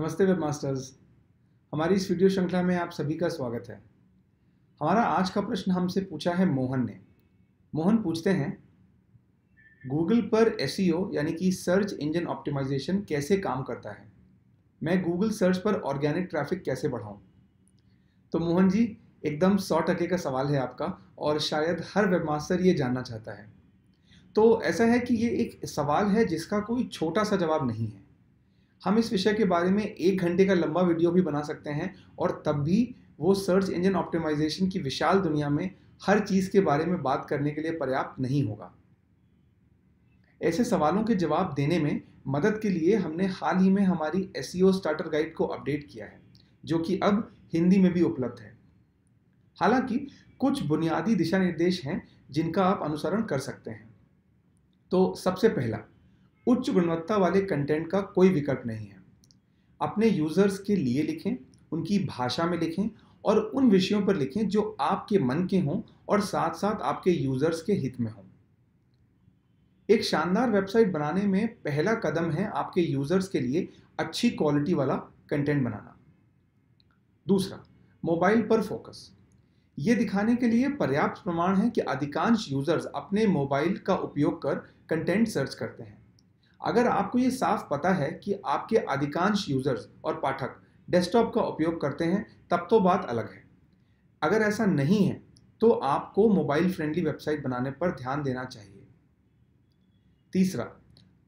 नमस्ते web masters हमारी इस वीडियो श्रृंखला में आप सभी का स्वागत है हमारा आज का प्रश्न हमसे पूछा है मोहन ने मोहन पूछते हैं गूगल पर एस e यानी कि सर्च इंजन ऑप्टिमाइजेशन कैसे काम करता है मैं गूगल सर्च पर ऑर्गेनिक ट्रैफिक कैसे बढ़ाऊँ तो मोहन जी एकदम सौ टके का सवाल है आपका और शायद हर वेब मास्टर ये जानना चाहता है तो ऐसा है कि ये एक सवाल है जिसका कोई छोटा सा जवाब नहीं है हम इस विषय के बारे में एक घंटे का लंबा वीडियो भी बना सकते हैं और तब भी वो सर्च इंजन ऑप्टिमाइजेशन की विशाल दुनिया में हर चीज़ के बारे में बात करने के लिए पर्याप्त नहीं होगा ऐसे सवालों के जवाब देने में मदद के लिए हमने हाल ही में हमारी एस स्टार्टर गाइड को अपडेट किया है जो कि अब हिंदी में भी उपलब्ध है हालांकि कुछ बुनियादी दिशा निर्देश हैं जिनका आप अनुसरण कर सकते हैं तो सबसे पहला उच्च गुणवत्ता वाले कंटेंट का कोई विकल्प नहीं है अपने यूज़र्स के लिए लिखें उनकी भाषा में लिखें और उन विषयों पर लिखें जो आपके मन के हों और साथ साथ आपके यूज़र्स के हित में हों एक शानदार वेबसाइट बनाने में पहला कदम है आपके यूज़र्स के लिए अच्छी क्वालिटी वाला कंटेंट बनाना दूसरा मोबाइल पर फोकस ये दिखाने के लिए पर्याप्त प्रमाण है कि अधिकांश यूज़र्स अपने मोबाइल का उपयोग कर कंटेंट सर्च करते हैं अगर आपको ये साफ पता है कि आपके अधिकांश यूज़र्स और पाठक डेस्कटॉप का उपयोग करते हैं तब तो बात अलग है अगर ऐसा नहीं है तो आपको मोबाइल फ्रेंडली वेबसाइट बनाने पर ध्यान देना चाहिए तीसरा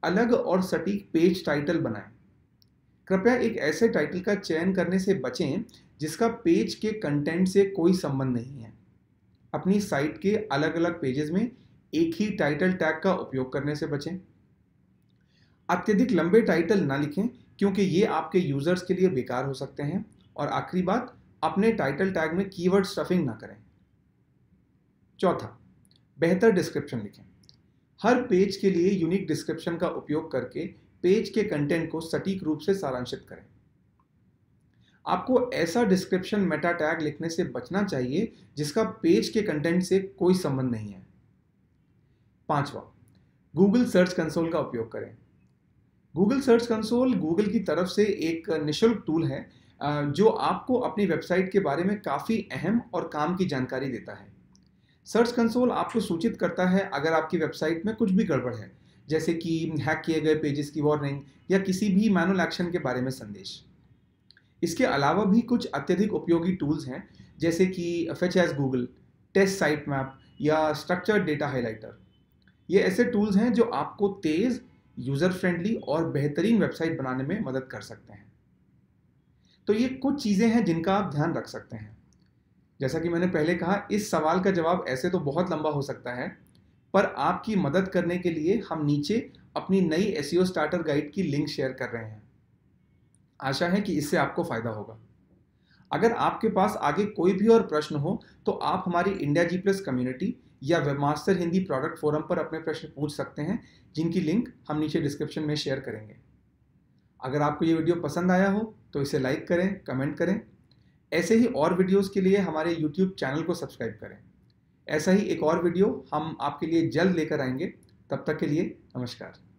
अलग और सटीक पेज टाइटल बनाएं कृपया एक ऐसे टाइटल का चयन करने से बचें जिसका पेज के कंटेंट से कोई संबंध नहीं है अपनी साइट के अलग अलग पेजेस में एक ही टाइटल टैग का उपयोग करने से बचें अत्यधिक लंबे टाइटल ना लिखें क्योंकि ये आपके यूज़र्स के लिए बेकार हो सकते हैं और आखिरी बात अपने टाइटल टैग में कीवर्ड स्टफिंग ना करें चौथा बेहतर डिस्क्रिप्शन लिखें हर पेज के लिए यूनिक डिस्क्रिप्शन का उपयोग करके पेज के कंटेंट को सटीक रूप से सारांशित करें आपको ऐसा डिस्क्रिप्शन मेटा टैग लिखने से बचना चाहिए जिसका पेज के कंटेंट से कोई संबंध नहीं है पांचवा गूगल सर्च कंसोल का उपयोग करें गूगल सर्च कंसोल गूगल की तरफ से एक निशुल्क टूल है जो आपको अपनी वेबसाइट के बारे में काफ़ी अहम और काम की जानकारी देता है सर्च कंसोल आपको सूचित करता है अगर आपकी वेबसाइट में कुछ भी गड़बड़ है जैसे कि हैक किए गए पेजेस की वार्निंग या किसी भी मैनुअल एक्शन के बारे में संदेश इसके अलावा भी कुछ अत्यधिक उपयोगी टूल्स हैं जैसे कि fetch as Google test site map या स्ट्रक्चर्ड डेटा हाईलाइटर ये ऐसे टूल्स हैं जो आपको तेज़ यूज़र फ्रेंडली और बेहतरीन वेबसाइट बनाने में मदद कर सकते हैं तो ये कुछ चीज़ें हैं जिनका आप ध्यान रख सकते हैं जैसा कि मैंने पहले कहा इस सवाल का जवाब ऐसे तो बहुत लंबा हो सकता है पर आपकी मदद करने के लिए हम नीचे अपनी नई एस स्टार्टर गाइड की लिंक शेयर कर रहे हैं आशा है कि इससे आपको फ़ायदा होगा अगर आपके पास आगे कोई भी और प्रश्न हो तो आप हमारी इंडिया जी प्लस कम्युनिटी या वेबमास्टर हिंदी प्रोडक्ट फोरम पर अपने प्रश्न पूछ सकते हैं जिनकी लिंक हम नीचे डिस्क्रिप्शन में शेयर करेंगे अगर आपको ये वीडियो पसंद आया हो तो इसे लाइक करें कमेंट करें ऐसे ही और वीडियोस के लिए हमारे यूट्यूब चैनल को सब्सक्राइब करें ऐसा ही एक और वीडियो हम आपके लिए जल्द लेकर आएंगे तब तक के लिए नमस्कार